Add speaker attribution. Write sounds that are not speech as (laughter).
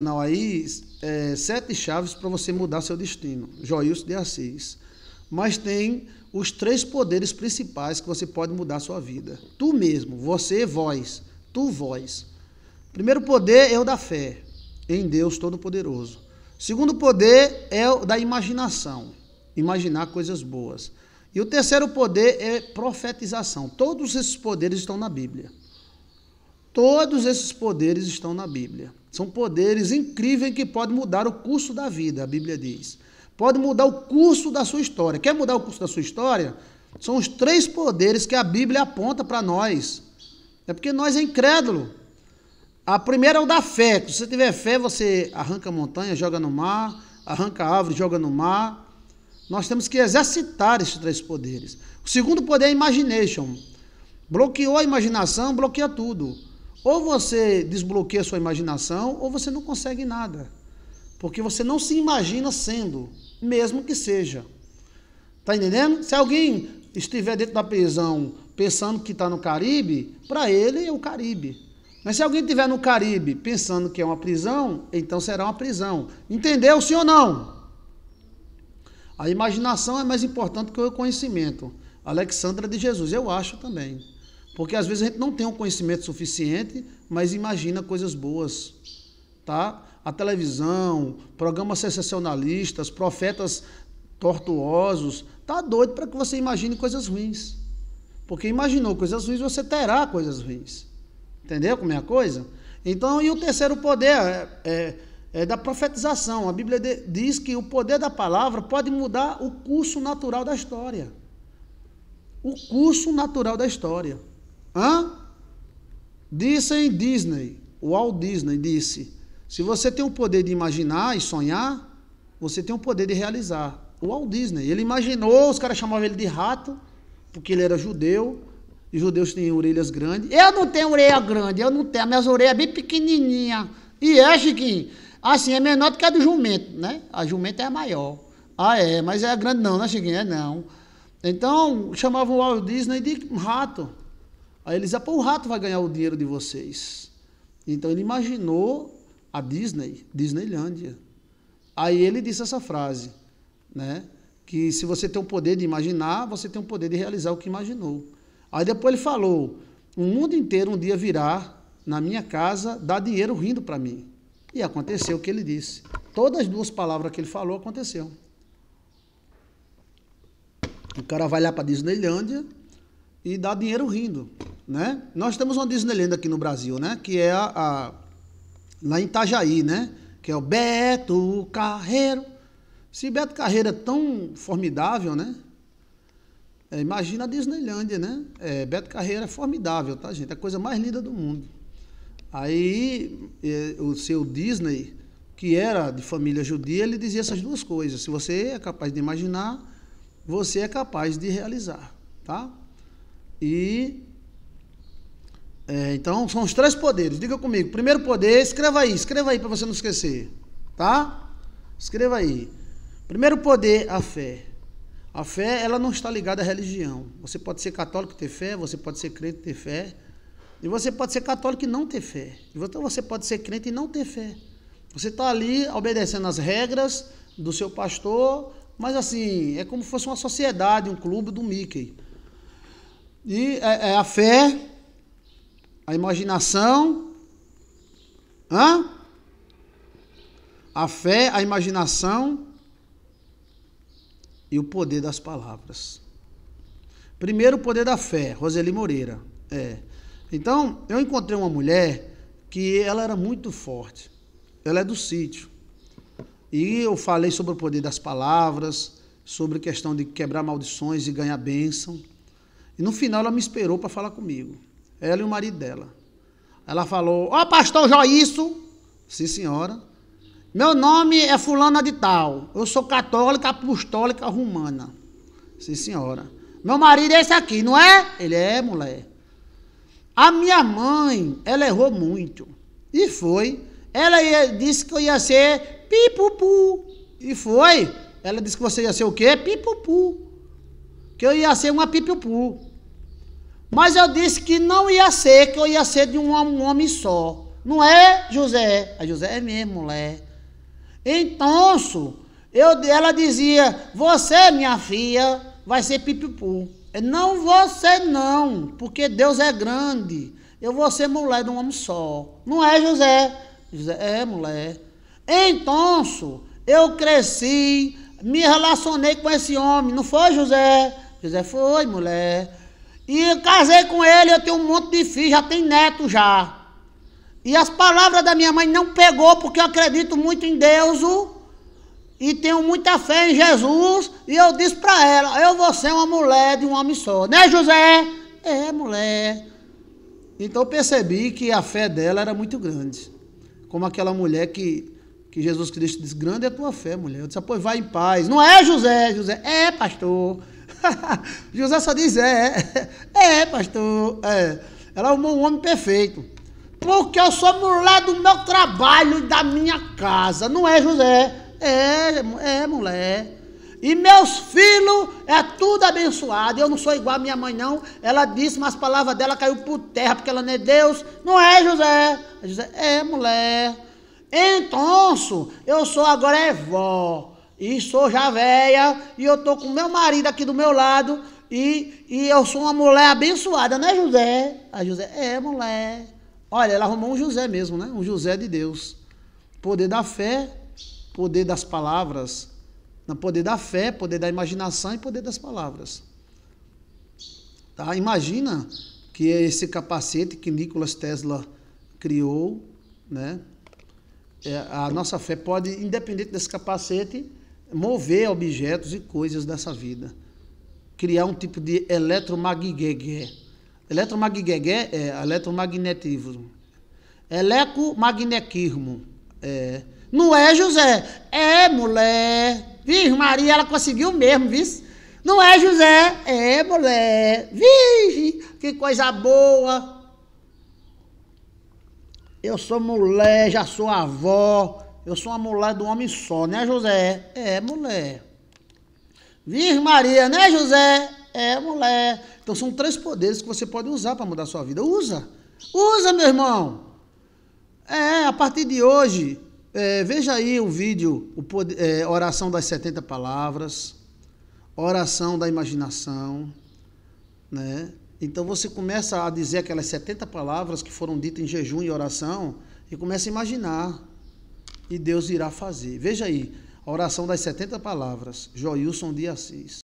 Speaker 1: Não, aí é, sete chaves para você mudar seu destino. Joilson de Assis. Mas tem os três poderes principais que você pode mudar sua vida. Tu mesmo, você, voz. Tu, voz. Primeiro poder é o da fé em Deus Todo-Poderoso. Segundo poder é o da imaginação. Imaginar coisas boas. E o terceiro poder é profetização. Todos esses poderes estão na Bíblia. Todos esses poderes estão na Bíblia. São poderes incríveis que podem mudar o curso da vida, a Bíblia diz. Pode mudar o curso da sua história. Quer mudar o curso da sua história? São os três poderes que a Bíblia aponta para nós. É porque nós é incrédulo. A primeira é o da fé. Se você tiver fé, você arranca montanha, joga no mar, arranca árvore, joga no mar. Nós temos que exercitar esses três poderes. O segundo poder é a imagination. Bloqueou a imaginação, bloqueia tudo. Ou você desbloqueia sua imaginação, ou você não consegue nada. Porque você não se imagina sendo, mesmo que seja. Tá entendendo? Se alguém estiver dentro da prisão pensando que está no Caribe, para ele é o Caribe. Mas se alguém estiver no Caribe pensando que é uma prisão, então será uma prisão. Entendeu, sim ou não? A imaginação é mais importante que o conhecimento. Alexandra de Jesus, eu acho também. Porque às vezes a gente não tem um conhecimento suficiente, mas imagina coisas boas, tá? A televisão, programas sensacionalistas, profetas tortuosos, tá doido para que você imagine coisas ruins. Porque imaginou coisas ruins, você terá coisas ruins. Entendeu como é a coisa? Então, e o terceiro poder é, é, é da profetização. A Bíblia de, diz que o poder da palavra pode mudar o curso natural da história. O curso natural da história. Hã? Dizem Disney, o Walt Disney disse: se você tem o poder de imaginar e sonhar, você tem o poder de realizar. O Walt Disney, ele imaginou, os caras chamavam ele de rato, porque ele era judeu, e judeus têm orelhas grandes. Eu não tenho orelha grande, eu não tenho, minhas orelhas bem pequenininha. E é, Chiquinho, assim, é menor do que a do jumento, né? A jumenta é maior. Ah, é, mas é grande não, né, Chiquinho? É não. Então, chamavam o Walt Disney de rato. Aí eles dizia, ah, pô, o rato vai ganhar o dinheiro de vocês. Então ele imaginou a Disney, Disneylândia. Aí ele disse essa frase, né? Que se você tem o poder de imaginar, você tem o poder de realizar o que imaginou. Aí depois ele falou: o mundo inteiro um dia virá na minha casa dar dinheiro rindo para mim. E aconteceu o que ele disse. Todas as duas palavras que ele falou aconteceu. O cara vai lá para Disneylândia e dá dinheiro rindo. Né? Nós temos uma Disneyland aqui no Brasil, né? Que é a, a lá em Itajaí, né? Que é o Beto Carreiro. Se Beto Carreiro é tão formidável, né? É, imagina a Disneylandia, né? É, Beto Carreiro é formidável, tá, gente? É a coisa mais linda do mundo. Aí é, o seu Disney, que era de família judia, ele dizia essas duas coisas. Se você é capaz de imaginar, você é capaz de realizar, tá? E é, então, são os três poderes. Diga comigo. Primeiro poder, escreva aí, escreva aí para você não esquecer. Tá? Escreva aí. Primeiro poder, a fé. A fé, ela não está ligada à religião. Você pode ser católico e ter fé, você pode ser crente e ter fé. E você pode ser católico e não ter fé. Então você pode ser crente e não ter fé. Você está ali obedecendo as regras do seu pastor, mas assim, é como se fosse uma sociedade, um clube do Mickey. E é, é, a fé a imaginação, hã? a fé, a imaginação e o poder das palavras. Primeiro, o poder da fé, Roseli Moreira. É. Então, eu encontrei uma mulher que ela era muito forte. Ela é do sítio. E eu falei sobre o poder das palavras, sobre a questão de quebrar maldições e ganhar bênção. E no final ela me esperou para falar comigo. Ela e o marido dela. Ela falou: Ó, oh, pastor Joísso. Sim, senhora. Meu nome é Fulana de Tal. Eu sou católica, apostólica, romana. Sim, senhora. Meu marido é esse aqui, não é? Ele é, mulher. A minha mãe, ela errou muito. E foi. Ela ia, disse que eu ia ser pipupu. E foi. Ela disse que você ia ser o quê? Pipupu. Que eu ia ser uma pipupu. Mas eu disse que não ia ser, que eu ia ser de um homem só. Não é, José? A é, José é mesmo, mulher. Então, eu, ela dizia: Você, minha filha, vai ser pipipu. não você, não, porque Deus é grande. Eu vou ser mulher de um homem só. Não é, José? José é mulher. Então, eu cresci, me relacionei com esse homem. Não foi, José? José foi, mulher. E casei com ele, eu tenho um monte de filhos, já tem neto já. E as palavras da minha mãe não pegou, porque eu acredito muito em Deus e tenho muita fé em Jesus. E eu disse para ela: Eu vou ser uma mulher de um homem só, né, José? É, mulher. Então eu percebi que a fé dela era muito grande. Como aquela mulher que, que Jesus Cristo disse: Grande é a tua fé, mulher. Eu disse: ah, Pois vai em paz. Não é, José? José, é, pastor. (laughs) José só diz: é, é, é, é pastor. É. Ela arrumou um homem perfeito. Porque eu sou mulher do meu trabalho e da minha casa. Não é, José? É, é, mulher. E meus filhos é tudo abençoado. Eu não sou igual à minha mãe, não. Ela disse, mas a palavra dela caiu por terra, porque ela não é Deus. Não é, José? José é mulher. Então, eu sou agora é vó e sou já velha, e eu tô com meu marido aqui do meu lado, e, e eu sou uma mulher abençoada, né, José? A José, é, mulher. Olha, ela arrumou um José mesmo, né? Um José de Deus. Poder da fé, poder das palavras. poder da fé, poder da imaginação e poder das palavras. Tá? Imagina que é esse capacete que Nikola Tesla criou, né? É, a nossa fé pode, independente desse capacete, mover objetos e coisas dessa vida. Criar um tipo de eletromagnegué. Eletromagnegué é eletromagnetismo. Elecomagnetismo. É. Não é, José? É, mulher. Virgem Maria, ela conseguiu mesmo, viu? Não é, José? É, mulher. Virgem, que coisa boa. Eu sou mulher, já sou avó. Eu sou uma mulher do homem só, né, José? É, mulher. Virgem Maria, né, José? É, mulher. Então são três poderes que você pode usar para mudar a sua vida. Usa. Usa, meu irmão. É, a partir de hoje, é, veja aí o vídeo, o poder, é, oração das 70 palavras, oração da imaginação, né? Então você começa a dizer aquelas 70 palavras que foram ditas em jejum e oração e começa a imaginar e Deus irá fazer. Veja aí, a oração das 70 palavras, Joilson de Assis.